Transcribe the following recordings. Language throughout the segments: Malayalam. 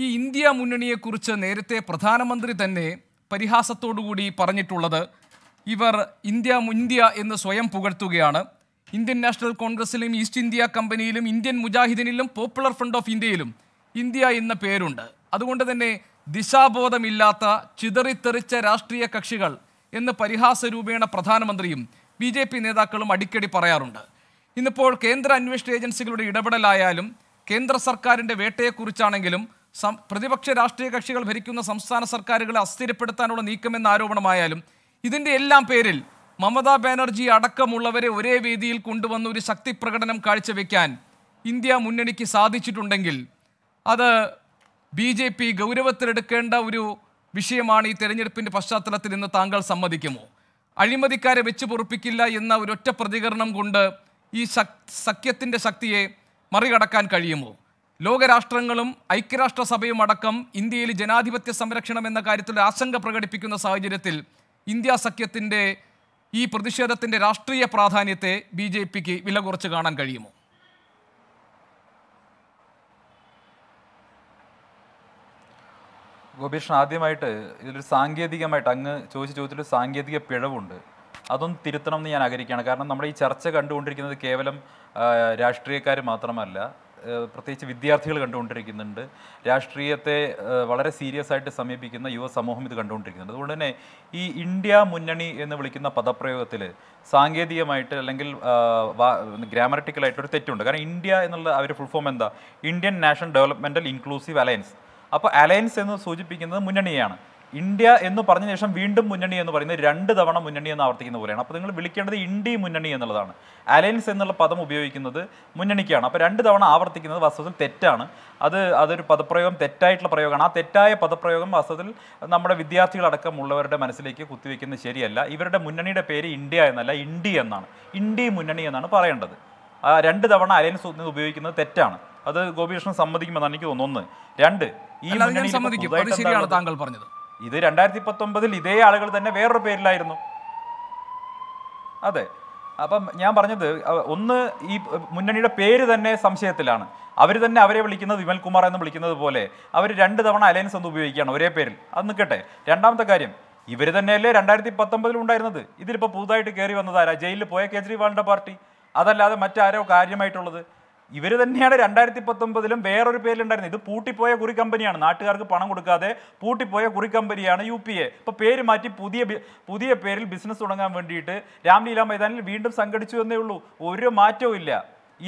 ഈ ഇന്ത്യ മുന്നണിയെക്കുറിച്ച് നേരത്തെ പ്രധാനമന്ത്രി തന്നെ പരിഹാസത്തോടുകൂടി പറഞ്ഞിട്ടുള്ളത് ഇവർ ഇന്ത്യ മുന്ത്യ എന്ന് സ്വയം പുകഴ്ത്തുകയാണ് ഇന്ത്യൻ നാഷണൽ കോൺഗ്രസിലും ഈസ്റ്റ് ഇന്ത്യ കമ്പനിയിലും ഇന്ത്യൻ മുജാഹിദിനിലും പോപ്പുലർ ഫ്രണ്ട് ഓഫ് ഇന്ത്യയിലും ഇന്ത്യ എന്ന പേരുണ്ട് അതുകൊണ്ട് തന്നെ ദിശാബോധമില്ലാത്ത ചിതറിത്തെറിച്ച രാഷ്ട്രീയ കക്ഷികൾ എന്ന് പരിഹാസ രൂപേണ പ്രധാനമന്ത്രിയും ബി ജെ പി നേതാക്കളും അടിക്കടി പറയാറുണ്ട് ഇന്നിപ്പോൾ കേന്ദ്ര അന്വേഷണ ഏജൻസികളുടെ ഇടപെടലായാലും കേന്ദ്ര സർക്കാരിൻ്റെ വേട്ടയെക്കുറിച്ചാണെങ്കിലും പ്രതിപക്ഷ രാഷ്ട്രീയ കക്ഷികൾ ഭരിക്കുന്ന സംസ്ഥാന സർക്കാരുകളെ അസ്ഥിരപ്പെടുത്താനുള്ള നീക്കമെന്ന ആരോപണമായാലും ഇതിൻ്റെ എല്ലാം പേരിൽ മമതാ ബാനർജി അടക്കമുള്ളവരെ ഒരേ വേദിയിൽ കൊണ്ടുവന്ന ഒരു ശക്തി പ്രകടനം കാഴ്ചവെക്കാൻ ഇന്ത്യ മുന്നണിക്ക് സാധിച്ചിട്ടുണ്ടെങ്കിൽ അത് ബി ജെ പി ഗൗരവത്തിലെടുക്കേണ്ട ഒരു വിഷയമാണ് ഈ തെരഞ്ഞെടുപ്പിൻ്റെ പശ്ചാത്തലത്തിൽ ഇന്ന് താങ്കൾ സമ്മതിക്കുമോ അഴിമതിക്കാരെ വെച്ച് പൊറുപ്പിക്കില്ല എന്ന ഒരൊറ്റ പ്രതികരണം കൊണ്ട് ഈ സഖ്യത്തിൻ്റെ ശക്തിയെ മറികടക്കാൻ കഴിയുമോ ലോകരാഷ്ട്രങ്ങളും ഐക്യരാഷ്ട്രസഭയും അടക്കം ഇന്ത്യയിൽ ജനാധിപത്യ സംരക്ഷണം എന്ന കാര്യത്തിൽ ആശങ്ക പ്രകടിപ്പിക്കുന്ന സാഹചര്യത്തിൽ ഇന്ത്യ സഖ്യത്തിൻ്റെ ഈ പ്രതിഷേധത്തിൻ്റെ രാഷ്ട്രീയ പ്രാധാന്യത്തെ ബി ജെ പിക്ക് വില കുറച്ച് കാണാൻ കഴിയുമോ ഗോപീഷ് ആദ്യമായിട്ട് ഇതിലൊരു സാങ്കേതികമായിട്ട് അങ്ങ് ചോദിച്ച ചോദ്യത്തിൽ സാങ്കേതിക പിഴവുണ്ട് അതൊന്നും തിരുത്തണം എന്ന് ഞാൻ ആഗ്രഹിക്കുകയാണ് കാരണം നമ്മുടെ ഈ ചർച്ച കണ്ടുകൊണ്ടിരിക്കുന്നത് കേവലം രാഷ്ട്രീയക്കാർ മാത്രമല്ല പ്രത്യേകിച്ച് വിദ്യാർത്ഥികൾ കണ്ടുകൊണ്ടിരിക്കുന്നുണ്ട് രാഷ്ട്രീയത്തെ വളരെ സീരിയസ് ആയിട്ട് സമീപിക്കുന്ന യുവ സമൂഹം ഇത് കണ്ടുകൊണ്ടിരിക്കുന്നുണ്ട് അതുകൊണ്ട് തന്നെ ഈ ഇന്ത്യ മുന്നണി എന്ന് വിളിക്കുന്ന പദപ്രയോഗത്തിൽ സാങ്കേതികമായിട്ട് അല്ലെങ്കിൽ ഗ്രാമറ്റിക്കലായിട്ടൊരു തെറ്റുണ്ട് കാരണം ഇന്ത്യ എന്നുള്ള അവർ ഫുൾ ഫോം എന്താ Indian national developmental inclusive alliance അപ്പോൾ അലയൻസ് എന്ന് സൂചിപ്പിക്കുന്നത് മുന്നണിയാണ് ഇന്ത്യ എന്ന് പറഞ്ഞ ശേഷം വീണ്ടും മുന്നണി എന്ന് പറയുന്നത് രണ്ട് തവണ മുന്നണി എന്ന് ആവർത്തിക്കുന്ന പോലെയാണ് അപ്പോൾ നിങ്ങൾ വിളിക്കേണ്ടത് ഇന്ത്യ മുന്നണി എന്നുള്ളതാണ് അലയൻസ് എന്നുള്ള പദം ഉപയോഗിക്കുന്നത് മുന്നണിക്കാണ് അപ്പോൾ രണ്ട് തവണ ആവർത്തിക്കുന്നത് വാസ്തവത്തിൽ തെറ്റാണ് അത് അതൊരു പദപ്രയോഗം തെറ്റായിട്ടുള്ള പ്രയോഗമാണ് ആ തെറ്റായ പദപ്രയോഗം വാസ്തവത്തിൽ നമ്മുടെ വിദ്യാർത്ഥികളടക്കമുള്ളവരുടെ മനസ്സിലേക്ക് കുത്തിവെക്കുന്നത് ശരിയല്ല ഇവരുടെ മുന്നണിയുടെ പേര് ഇന്ത്യ എന്നല്ല ഇന്ത്യ എന്നാണ് ഇന്ത്യ മുന്നണി എന്നാണ് പറയേണ്ടത് രണ്ട് തവണ അലയൻസ് ഉപയോഗിക്കുന്നത് തെറ്റാണ് അത് ഗോപികൃഷ്ണൻ സമ്മതിക്കുമെന്നാണ് എനിക്ക് തോന്നുന്നത് രണ്ട് ഈ മുന്നണി താങ്കൾ പറഞ്ഞത് ഇത് രണ്ടായിരത്തി പത്തൊമ്പതിൽ ഇതേ ആളുകൾ തന്നെ വേറൊരു പേരിലായിരുന്നു അതെ അപ്പം ഞാൻ പറഞ്ഞത് ഒന്ന് ഈ മുന്നണിയുടെ പേര് തന്നെ സംശയത്തിലാണ് അവർ തന്നെ അവരെ വിളിക്കുന്നത് വിമൽകുമാർ എന്ന് വിളിക്കുന്നത് പോലെ അവർ രണ്ട് തവണ അലയൻസ് ഒന്ന് ഉപയോഗിക്കുകയാണ് ഒരേ പേരിൽ അത് നിൽക്കട്ടെ രണ്ടാമത്തെ കാര്യം ഇവർ തന്നെയല്ലേ രണ്ടായിരത്തി പത്തൊമ്പതിൽ ഉണ്ടായിരുന്നത് ഇതിലിപ്പോൾ പുതുതായിട്ട് കയറി വന്നതാരാ ജയിലിൽ പോയ കേജ്രിവാളിൻ്റെ പാർട്ടി അതല്ലാതെ മറ്റാരോ കാര്യമായിട്ടുള്ളത് ഇവർ തന്നെയാണ് രണ്ടായിരത്തി പത്തൊമ്പതിലും വേറൊരു പേരിലുണ്ടായിരുന്നത് ഇത് പൂട്ടിപ്പോയ കുറി കമ്പനിയാണ് നാട്ടുകാർക്ക് പണം കൊടുക്കാതെ പൂട്ടിപ്പോയ കുറി കമ്പനിയാണ് യു പി എ ഇപ്പോൾ പേര് മാറ്റി പുതിയ പുതിയ പേരിൽ ബിസിനസ് തുടങ്ങാൻ വേണ്ടിയിട്ട് രാംലീല മൈതാനിൽ വീണ്ടും സംഘടിച്ചു എന്നേ ഉള്ളൂ ഒരു മാറ്റവും ഇല്ല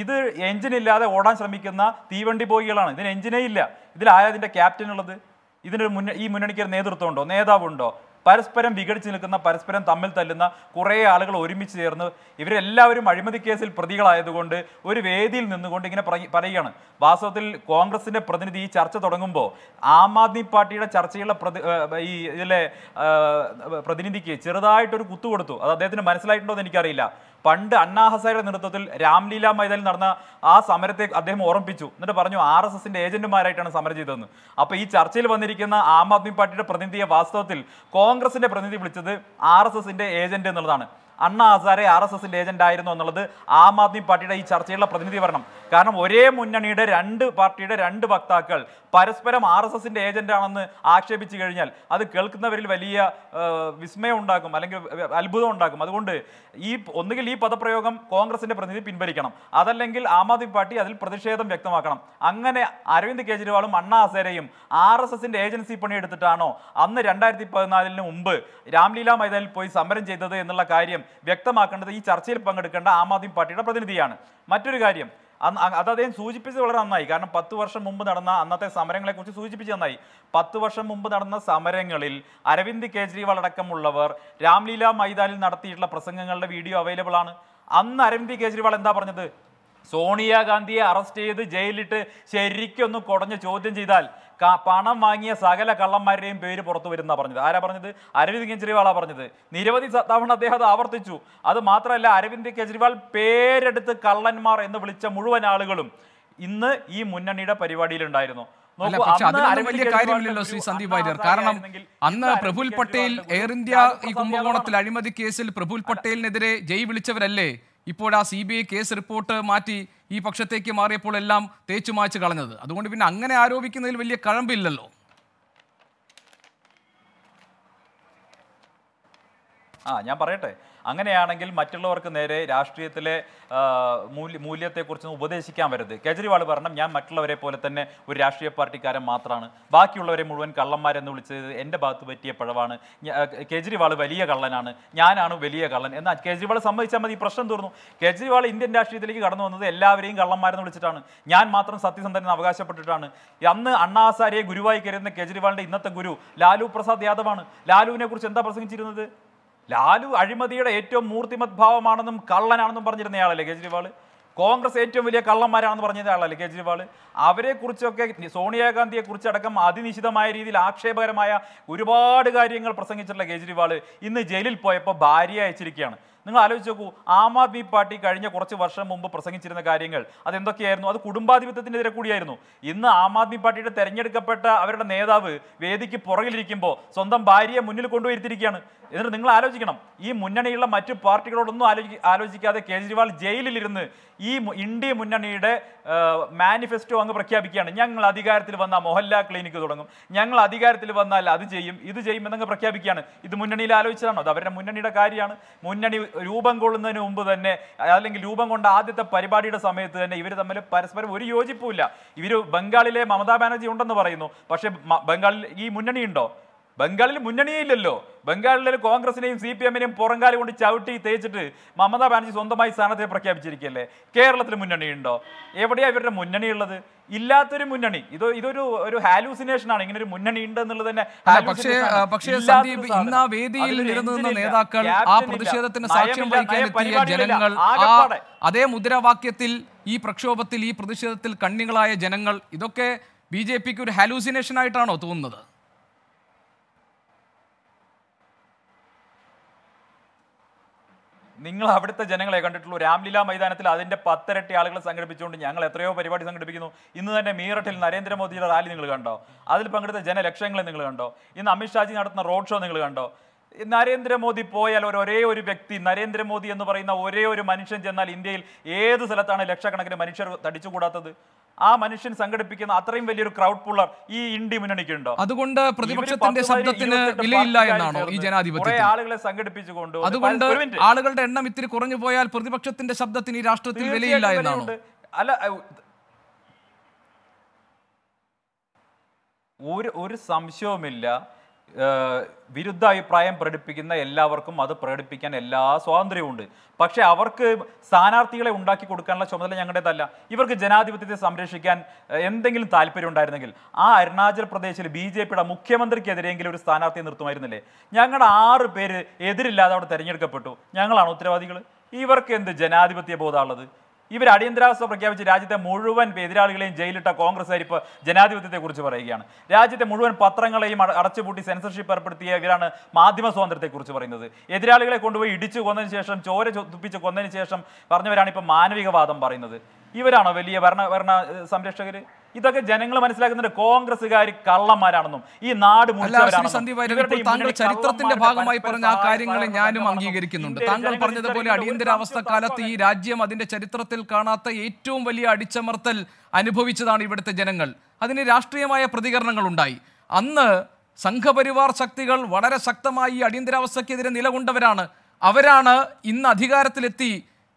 ഇത് എഞ്ചിനില്ലാതെ ഓടാൻ ശ്രമിക്കുന്ന തീവണ്ടി ബോയികളാണ് ഇതിന് എഞ്ചിനേ ഇല്ല ഇതിലായതിൻ്റെ ക്യാപ്റ്റൻ ഉള്ളത് ഇതിനൊരു മുന്ന ഈ മുന്നണിക്ക് നേതൃത്വമുണ്ടോ നേതാവുണ്ടോ പരസ്പരം വിഘടിച്ച് നിൽക്കുന്ന പരസ്പരം തമ്മിൽ തല്ലുന്ന കുറേ ആളുകൾ ഒരുമിച്ച് ചേർന്ന് ഇവരെല്ലാവരും അഴിമതി കേസിൽ പ്രതികളായതുകൊണ്ട് ഒരു വേദിയിൽ നിന്നുകൊണ്ട് ഇങ്ങനെ പറയുകയാണ് വാസ്തവത്തിൽ കോൺഗ്രസിൻ്റെ പ്രതിനിധി ഈ ചർച്ച തുടങ്ങുമ്പോൾ ആം ആദ്മി പാർട്ടിയുടെ ചർച്ചയുള്ള പ്രതി ഈ ഇതിലെ പ്രതിനിധിക്ക് ചെറുതായിട്ടൊരു കുത്തു കൊടുത്തു അത് അദ്ദേഹത്തിന് മനസ്സിലായിട്ടുണ്ടോ എന്ന് എനിക്കറിയില്ല പണ്ട് അണ്ണാ ഹസാരയുടെ നേതൃത്വത്തിൽ രാംലീല മൈതാനിൽ നടന്ന ആ സമരത്തെ അദ്ദേഹം ഓർമ്മിപ്പിച്ചു എന്നിട്ട് പറഞ്ഞു ആർ എസ് എസിന്റെ ഏജന്റുമാരായിട്ടാണ് സമരം ചെയ്തതെന്ന് അപ്പോൾ ഈ ചർച്ചയിൽ വന്നിരിക്കുന്ന ആം ആദ്മി പാർട്ടിയുടെ പ്രതിനിധിയെ വാസ്തവത്തിൽ കോൺഗ്രസിന്റെ പ്രതിനിധി വിളിച്ചത് ആർ എസ് എസിന്റെ ഏജന്റ് എന്നുള്ളതാണ് അണ്ണാ ഹസാരെ ആർ എസ് എസിന്റെ ഏജന്റ് ആയിരുന്നു എന്നുള്ളത് ആം ആദ്മി പാർട്ടിയുടെ ഈ ചർച്ചയിലുള്ള പ്രതിനിധി വരണം കാരണം ഒരേ മുന്നണിയുടെ രണ്ട് പാർട്ടിയുടെ രണ്ട് വക്താക്കൾ പരസ്പരം ആർ എസ് എസിന്റെ ഏജന്റ് ആണെന്ന് ആക്ഷേപിച്ചു കഴിഞ്ഞാൽ അത് കേൾക്കുന്നവരിൽ വലിയ വിസ്മയം ഉണ്ടാക്കും അല്ലെങ്കിൽ അത്ഭുതം ഉണ്ടാക്കും അതുകൊണ്ട് ഈ ഒന്നുകിൽ ഈ പദപ്രയോഗം കോൺഗ്രസിന്റെ പ്രതിനിധി പിൻവലിക്കണം അതല്ലെങ്കിൽ ആം ആദ്മി പാർട്ടി അതിൽ പ്രതിഷേധം വ്യക്തമാക്കണം അങ്ങനെ അരവിന്ദ് കെജ്രിവാളും അണ്ണാ ഹസേരയും ആർ എസ് എസിന്റെ ഏജൻസി പണിയെടുത്തിട്ടാണോ അന്ന് രണ്ടായിരത്തി പതിനാലിന് മുമ്പ് രാംലീല മൈതാനിൽ പോയി സമരം ചെയ്തത് എന്നുള്ള കാര്യം വ്യക്തമാക്കേണ്ടത് ഈ ചർച്ചയിൽ പങ്കെടുക്കേണ്ട ആം ആദ്മി പാർട്ടിയുടെ പ്രതിനിധിയാണ് മറ്റൊരു കാര്യം അത് അദ്ദേഹം സൂചിപ്പിച്ചത് വളരെ നന്നായി കാരണം പത്ത് വർഷം മുമ്പ് നടന്ന അന്നത്തെ സമരങ്ങളെ കുറിച്ച് സൂചിപ്പിച്ച് നന്നായി പത്ത് വർഷം മുമ്പ് നടന്ന സമരങ്ങളിൽ അരവിന്ദ് കേജ്രിവാൾ അടക്കമുള്ളവർ രാംലീല മൈതാനിൽ നടത്തിയിട്ടുള്ള പ്രസംഗങ്ങളുടെ വീഡിയോ അവൈലബിൾ ആണ് അന്ന് അരവിന്ദ് കേജ്രിവാൾ എന്താ പറഞ്ഞത് സോണിയാഗാന്ധിയെ അറസ്റ്റ് ചെയ്ത് ജയിലിട്ട് ശരിക്കൊന്ന് കുടഞ്ഞ് ചോദ്യം ചെയ്താൽ പണം വാങ്ങിയ സകല കള്ളന്മാരുടെയും പേര് പുറത്തു വരുന്ന പറഞ്ഞത് ആരാ പറഞ്ഞത് അരവിന്ദ് കെജ്രിവാളാ പറഞ്ഞത് നിരവധി തവണ അദ്ദേഹം അത് ആവർത്തിച്ചു അത് മാത്രമല്ല അരവിന്ദ് കെജ്രിവാൾ പേരെടുത്ത് കള്ളന്മാർ എന്ന് വിളിച്ച മുഴുവൻ ആളുകളും ഇന്ന് ഈ മുന്നണിയുടെ പരിപാടിയിലുണ്ടായിരുന്നു വലിയ കാര്യമില്ലല്ലോ ശ്രീ സന്ദീപ് വാര്യർ കാരണം അന്ന് പ്രഫുൽ പട്ടേൽ എയർ ഇന്ത്യ ഈ കുംഭകോണത്തിൽ അഴിമതി കേസിൽ പ്രഫുൽ പട്ടേലിനെതിരെ ജയ് വിളിച്ചവരല്ലേ ഇപ്പോൾ ആ C B I case report മാറ്റി ഈ പക്ഷത്തേക്ക് മാറിയപ്പോൾ എല്ലാം തേച്ചു മായ്ച്ച് കളഞ്ഞത് അതുകൊണ്ട് പിന്നെ അങ്ങനെ ആരോപിക്കുന്നതിൽ വലിയ കഴമ്പില്ലല്ലോ ആ ഞാൻ പറയട്ടെ അങ്ങനെയാണെങ്കിൽ മറ്റുള്ളവർക്ക് നേരെ രാഷ്ട്രീയത്തിലെ മൂല്യ മൂല്യത്തെക്കുറിച്ച് ഉപദേശിക്കാൻ വരരുത് കേജ്രിവാൾ പറഞ്ഞു ഞാൻ മറ്റുള്ളവരെ പോലെ തന്നെ ഒരു രാഷ്ട്രീയ പാർട്ടിക്കാരൻ മാത്രമാണ് ബാക്കിയുള്ളവരെ മുഴുവൻ കള്ളന്മാരെന്ന് വിളിച്ചത് എൻ്റെ ഭാഗത്ത് പറ്റിയ പഴവാണ് കേജ്രിവാൾ വലിയ കള്ളനാണ് ഞാനാണ് വലിയ കള്ളൻ എന്നാൽ കേജ്രിവാൾ സമ്മതിച്ചാൽ മതി പ്രശ്നം തീർന്നു കേജ്രിവാൾ ഇന്ത്യൻ രാഷ്ട്രീയത്തിലേക്ക് കടന്നു വന്നത് എല്ലാവരെയും കള്ളന്മാരെന്ന് വിളിച്ചിട്ടാണ് ഞാൻ മാത്രം സത്യസന്ധനെന്ന് അവകാശപ്പെട്ടിട്ടാണ് അന്ന് അണ്ണാസാരിയെ ഗുരുവായി കരുതുന്ന കേജ്രിവാളിൻ്റെ ഇന്നത്തെ ഗുരു ലാലു പ്രസാദ് യാദവാണ് ലാലുവിനെ കുറിച്ച് എന്താ പ്രസംഗിച്ചിരുന്നത് ലാലു അഴിമതിയുടെ ഏറ്റവും മൂർത്തിമത് ഭാവമാണെന്നും കള്ളനാണെന്നും പറഞ്ഞിരുന്ന ആളല്ലേ കേജ്രിവാള് കോൺഗ്രസ് ഏറ്റവും വലിയ കള്ളന്മാരാണെന്ന് പറഞ്ഞ ആളല്ലേ കേജ്രിവാൾ അവരെക്കുറിച്ചൊക്കെ സോണിയാഗാന്ധിയെ കുറിച്ചടക്കം അതിനിശിതമായ രീതിയിൽ ആക്ഷേപകരമായ ഒരുപാട് കാര്യങ്ങൾ പ്രസംഗിച്ചിട്ടുള്ള കേജ്രിവാള് ഇന്ന് ജയിലിൽ പോയപ്പോൾ ഭാര്യ അയച്ചിരിക്കുകയാണ് നിങ്ങൾ ആലോചിച്ച് നോക്കൂ ആം ആദ്മി പാർട്ടി കഴിഞ്ഞ കുറച്ച് വർഷം മുമ്പ് പ്രസംഗിച്ചിരുന്ന കാര്യങ്ങൾ അതെന്തൊക്കെയായിരുന്നു അത് കുടുംബാധിപത്യത്തിനെതിരെ കൂടിയായിരുന്നു ഇന്ന് ആം ആദ്മി പാർട്ടിയുടെ തെരഞ്ഞെടുക്കപ്പെട്ട അവരുടെ നേതാവ് വേദിക്ക് പുറകിലിരിക്കുമ്പോൾ സ്വന്തം ഭാര്യയെ മുന്നിൽ കൊണ്ടുവരുത്തിയിരിക്കുകയാണ് എന്നിട്ട് നിങ്ങൾ ആലോചിക്കണം ഈ മുന്നണിയുള്ള മറ്റു പാർട്ടികളോടൊന്നും ആലോചി ആലോചിക്കാതെ കേജ്രിവാൾ ജയിലിലിരുന്ന് ഈ ഇന്ത്യ മുന്നണിയുടെ മാനിഫെസ്റ്റോ അങ്ങ് പ്രഖ്യാപിക്കുകയാണ് ഞങ്ങൾ അധികാരത്തിൽ വന്നാൽ മൊഹല്ല ക്ലിനിക്ക് തുടങ്ങും ഞങ്ങൾ അധികാരത്തിൽ വന്നാൽ അത് ചെയ്യും ഇത് ചെയ്യും എന്നങ്ങ് പ്രഖ്യാപിക്കുകയാണ് ഇത് മുന്നണിയിൽ ആലോചിച്ചതാണോ അത് അവരുടെ മുന്നണിയുടെ കാര്യമാണ് മുന്നണി രൂപം കൊള്ളുന്നതിന് മുമ്പ് തന്നെ അല്ലെങ്കിൽ രൂപം കൊണ്ട ആദ്യത്തെ പരിപാടിയുടെ സമയത്ത് തന്നെ ഇവർ തമ്മിൽ പരസ്പരം ഒരു യോജിപ്പുമില്ല ഇവർ ബംഗാളിലെ മമതാ ബാനർജി ഉണ്ടെന്ന് പറയുന്നു പക്ഷേ ബംഗാളിൽ ഈ മുന്നണിയുണ്ടോ ബംഗാളിൽ മുന്നണിയേ ഇല്ലല്ലോ ബംഗാളിലെ കോൺഗ്രസിനെയും സി പി എമ്മിനെയും പുറങ്കാലി കൊണ്ട് ചവിട്ടി തേച്ചിട്ട് മമതാ ബാനർജി സ്വന്തമായി സ്ഥാനത്തെ പ്രഖ്യാപിച്ചിരിക്കുകയല്ലേ കേരളത്തിൽ മുന്നണിയുണ്ടോ എവിടെയാണ് ഇവരുടെ മുന്നണി ഉള്ളത് ഇല്ലാത്തൊരു മുന്നണി ഇത് ഇതൊരു ഒരു ഹാലൂസിനേഷൻ ആണ് ഇങ്ങനെ ഒരു മുന്നണി ഉണ്ട് എന്നുള്ളത് തന്നെ പക്ഷേ പക്ഷേ സന്ദീപ് വേദിയിൽ നേതാക്കൾ ആ പ്രതിഷേധത്തിന് സാക്ഷ്യം ജനങ്ങൾ അതേ മുദ്രാവാക്യത്തിൽ ഈ പ്രക്ഷോഭത്തിൽ ഈ പ്രതിഷേധത്തിൽ കണ്ണികളായ ജനങ്ങൾ ഇതൊക്കെ ബി ജെ പിക്ക് ഒരു ഹാലൂസിനേഷൻ ആയിട്ടാണോ തോന്നുന്നത് നിങ്ങൾ അവിടുത്തെ ജനങ്ങളെ കണ്ടിട്ടുള്ളൂ രാംലീല മൈതാനത്തിൽ അതിന്റെ പത്തരട്ടി ആളുകൾ സംഘടിപ്പിച്ചുകൊണ്ട് ഞങ്ങൾ എത്രയോ പരിപാടി സംഘടിപ്പിക്കുന്നു ഇന്ന് തന്നെ മീററ്റിൽ നരേന്ദ്രമോദിയുടെ റാലി നിങ്ങൾ കണ്ടോ അതിൽ പങ്കെടുത്ത ജനലക്ഷങ്ങളെ നിങ്ങൾ കണ്ടോ ഇന്ന് അമിത്ഷാജി നടത്തുന്ന റോഡ് ഷോ നിങ്ങൾ കണ്ടോ നരേന്ദ്രമോദി പോയാൽ ഒരു ഒരേ ഒരു വ്യക്തി നരേന്ദ്രമോദി എന്ന് പറയുന്ന ഒരേ ഒരു മനുഷ്യൻ ചെന്നാൽ ഇന്ത്യയിൽ ഏത് സ്ഥലത്താണ് ലക്ഷക്കണക്കിന് മനുഷ്യർ തടിച്ചുകൂടാത്തത് ആ മനുഷ്യൻ സംഘടിപ്പിക്കുന്ന അത്രയും വലിയൊരു ക്രൗഡ് പുള്ളർ ഈ ഇന്ത്യ മുന്നണിക്കുണ്ടോ അതുകൊണ്ട് പ്രതിപക്ഷത്തിന്റെ ശബ്ദത്തിന് വിലയില്ല എന്നാണോ ഈ ജനാധിപത്യം ആളുകളെ സംഘടിപ്പിച്ചുകൊണ്ട് അതുകൊണ്ട് ആളുകളുടെ എണ്ണം ഇത്തിരി കുറഞ്ഞു പോയാൽ പ്രതിപക്ഷത്തിന്റെ ശബ്ദത്തിന് ഈ രാഷ്ട്രത്തിൽ വിലയില്ല എന്നാണോ അല്ല ഒരു ഒരു സംശയവുമില്ല വിരുദ്ധ അഭിപ്രായം പ്രകടിപ്പിക്കുന്ന എല്ലാവർക്കും അത് പ്രകടിപ്പിക്കാൻ എല്ലാ ഉണ്ട് പക്ഷേ അവർക്ക് സ്ഥാനാർത്ഥികളെ ഉണ്ടാക്കി കൊടുക്കാനുള്ള ചുമതല ഞങ്ങളുടേതല്ല ഇവർക്ക് ജനാധിപത്യത്തെ സംരക്ഷിക്കാൻ എന്തെങ്കിലും താല്പര്യം ഉണ്ടായിരുന്നെങ്കിൽ ആ അരുണാചൽ പ്രദേശിൽ ബി ജെ പിയുടെ മുഖ്യമന്ത്രിക്കെതിരെയെങ്കിലും ഒരു സ്ഥാനാർത്ഥിയെ നിർത്തുമായിരുന്നില്ലേ ഞങ്ങളുടെ ആറ് പേര് എതിരില്ലാതെ അവിടെ തിരഞ്ഞെടുക്കപ്പെട്ടു ഞങ്ങളാണ് ഉത്തരവാദികൾ ഇവർക്ക് എന്ത് ജനാധിപത്യ ബോധമുള്ളത് ഇവർ അടിയന്തരാവസ്ഥ പ്രഖ്യാപിച്ച് രാജ്യത്തെ മുഴുവൻ എതിരാളികളെയും ജയിലിട്ട കോൺഗ്രസ് അരിപ്പ് ജനാധിപത്യത്തെക്കുറിച്ച് പറയുകയാണ് രാജ്യത്തെ മുഴുവൻ പത്രങ്ങളെയും അടച്ചുപൂട്ടി സെൻസർഷിപ്പ് ഏർപ്പെടുത്തിയ ഇവരാണ് മാധ്യമ സ്വാതന്ത്ര്യത്തെക്കുറിച്ച് പറയുന്നത് എതിരാളികളെ കൊണ്ടുപോയി ഇടിച്ചു കൊന്നതിന് ശേഷം ചോര ചൊപ്പിച്ച് കൊന്നതിന് ശേഷം പറഞ്ഞവരാണ് ഇപ്പോൾ മാനവികവാദം പറയുന്നത് ഇവരാണോ വലിയ ഭരണ ഭരണ സംരക്ഷകര് ഇതൊക്കെ ജനങ്ങൾ മനസ്സിലാക്കുന്നുണ്ട് കോൺഗ്രസ്സുകാർ കള്ളന്മാരാണെന്നും ഈ നാട് താങ്കൾ ചരിത്രത്തിന്റെ ഭാഗമായി പറഞ്ഞ ആ കാര്യങ്ങളെ ഞാനും അംഗീകരിക്കുന്നുണ്ട് താങ്കൾ പറഞ്ഞതുപോലെ അടിയന്തരാവസ്ഥ കാലത്ത് ഈ രാജ്യം അതിന്റെ ചരിത്രത്തിൽ കാണാത്ത ഏറ്റവും വലിയ അടിച്ചമർത്തൽ അനുഭവിച്ചതാണ് ഇവിടുത്തെ ജനങ്ങൾ അതിന് രാഷ്ട്രീയമായ പ്രതികരണങ്ങൾ ഉണ്ടായി അന്ന് സംഘപരിവാർ ശക്തികൾ വളരെ ശക്തമായി അടിയന്തരാവസ്ഥക്കെതിരെ നിലകൊണ്ടവരാണ് അവരാണ് ഇന്ന് അധികാരത്തിലെത്തി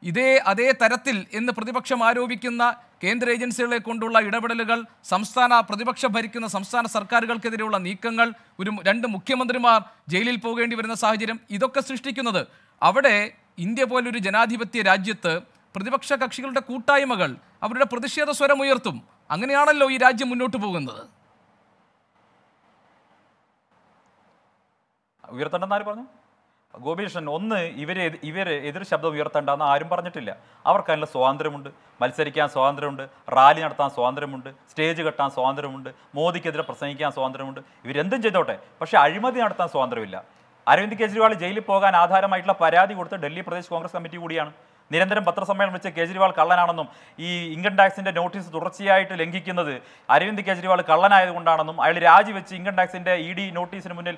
ഇതേ അതേ തരത്തിൽ എന്ന് പ്രതിപക്ഷം ആരോപിക്കുന്ന കേന്ദ്ര ഏജൻസികളെ കൊണ്ടുള്ള ഇടപെടലുകൾ സംസ്ഥാന പ്രതിപക്ഷം ഭരിക്കുന്ന സംസ്ഥാന സർക്കാരുകൾക്കെതിരെയുള്ള നീക്കങ്ങൾ ഒരു രണ്ട് മുഖ്യമന്ത്രിമാർ ജയിലിൽ പോകേണ്ടി വരുന്ന സാഹചര്യം ഇതൊക്കെ സൃഷ്ടിക്കുന്നത് അവിടെ ഇന്ത്യ പോലൊരു ജനാധിപത്യ രാജ്യത്ത് പ്രതിപക്ഷ കക്ഷികളുടെ കൂട്ടായ്മകൾ അവരുടെ പ്രതിഷേധ സ്വരം ഉയർത്തും അങ്ങനെയാണല്ലോ ഈ രാജ്യം മുന്നോട്ട് പോകുന്നത് ഉയർത്തണ്ടെന്നാര് പറഞ്ഞു ഗോപീഷൻ ഒന്ന് ഇവരെ ഇവരെ എതിർ ശബ്ദം ഉയർത്തേണ്ടെന്ന് ആരും പറഞ്ഞിട്ടില്ല അവർക്കതിനുള്ള സ്വാതന്ത്ര്യമുണ്ട് മത്സരിക്കാൻ സ്വാതന്ത്ര്യമുണ്ട് റാലി നടത്താൻ സ്വാതന്ത്ര്യമുണ്ട് സ്റ്റേജ് കെട്ടാൻ സ്വാതന്ത്ര്യമുണ്ട് മോദിക്കെതിരെ പ്രസംഗിക്കാൻ സ്വാതന്ത്ര്യമുണ്ട് ഇവരെന്തും ചെയ്തോട്ടെ പക്ഷേ അഴിമതി നടത്താൻ സ്വാതന്ത്ര്യമില്ല അരവിന്ദ് കെജ്രിവാൾ ജയിലിൽ പോകാൻ ആധാരമായിട്ടുള്ള പരാതി കൊടുത്ത ഡൽഹി പ്രദേശ് കോൺഗ്രസ് കമ്മിറ്റി കൂടിയാണ് നിരന്തരം പത്രസമ്മേളനം വെച്ച് കേജ്രിവാൾ കള്ളനാണെന്നും ഈ ഇൻകം ടാക്സിന്റെ നോട്ടീസ് തുടർച്ചയായിട്ട് ലംഘിക്കുന്നത് അരവിന്ദ് കേജ്രിവാൾ കള്ളനായതുകൊണ്ടാണെന്നും അയാൾ രാജിവെച്ച് ഇൻകം ടാക്സിന്റെ ഇ ഡി നോട്ടീസിന് മുന്നിൽ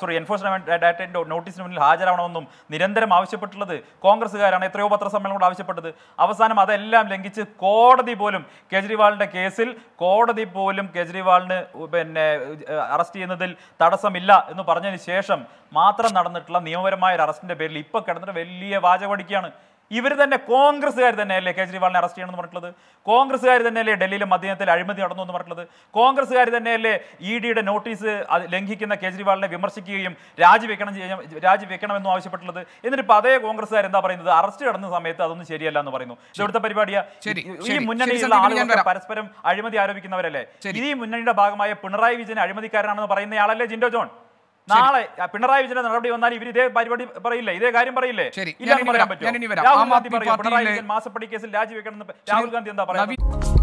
സോറി എൻഫോഴ്സ്മെന്റ് ഡയറക്ടറേറ്റ് നോട്ടീസിന് മുന്നിൽ ഹാജരാവണമെന്നും നിരന്തരം ആവശ്യപ്പെട്ടിട്ടുള്ളത് കോൺഗ്രസ്സുകാരാണ് എത്രയോ പത്രസമ്മേളനം ആവശ്യപ്പെട്ടത് അവസാനം അതെല്ലാം ലംഘിച്ച് കോടതി പോലും കേജ്രിവാളിന്റെ കേസിൽ കോടതി പോലും കേജ്രിവാളിന് പിന്നെ അറസ്റ്റ് ചെയ്യുന്നതിൽ തടസ്സമില്ല എന്ന് പറഞ്ഞതിന് ശേഷം മാത്രം നടന്നിട്ടുള്ള നിയമപരമായ ഒരു അറസ്റ്റിന്റെ പേരിൽ ഇപ്പോൾ കിടന്നിട്ട് വലിയ വാചകടിക്കുകയാണ് ഇവർ തന്നെ കോൺഗ്രസ്സുകാർ തന്നെയല്ലേ കേജ്രിവാളിനെ അറസ്റ്റ് ചെയ്യണമെന്ന് പറഞ്ഞിട്ടുള്ളത് കോൺഗ്രസ്സുകാർ തന്നെയല്ലേ ഡൽഹിയിലെ മദ്യനത്തിൽ അഴിമതി നടന്നു എന്ന് പറഞ്ഞിട്ടുള്ളത് കോൺഗ്രസ്സുകാർ തന്നെയല്ലേ ഇ ഡിയുടെ നോട്ടീസ് ലംഘിക്കുന്ന കേജ്രിവാളിനെ വിമർശിക്കുകയും രാജിവെക്കണം രാജിവെക്കണമെന്നും ആവശ്യപ്പെട്ടുള്ളത് എന്നിട്ട് ഇപ്പോൾ അതേ കോൺഗ്രസ്സുകാർ എന്താ പറയുന്നത് അറസ്റ്റ് നടന്ന സമയത്ത് അതൊന്നും ശരിയല്ല എന്ന് പറയുന്നു ഇവിടുത്തെ പരിപാടിയാ ഈ മുന്നണിയിലുള്ള ആളുകൾ പരസ്പരം അഴിമതി ആരോപിക്കുന്നവരല്ലേ ഇത് ഈ മുന്നണിയുടെ ഭാഗമായ പിണറായി വിജയൻ അഴിമതിക്കാരനാണെന്ന് പറയുന്നയാളല്ലേ ജിൻഡോ ജോൺ നാളെ പിണറായി വിജയന്റെ നടപടി വന്നാൽ ഇവർ ഇതേ പരിപാടി പറയില്ലേ ഇതേ കാര്യം പറയില്ലേ ഇല്ലെന്ന് പറയാൻ പറ്റും രാഹുൽ ഗാന്ധി പറയും പിണറായി വിജയൻ മാസപ്പടി കേസിൽ രാജിവെക്കണം രാഹുൽ ഗാന്ധി എന്താ പറയുന്നത്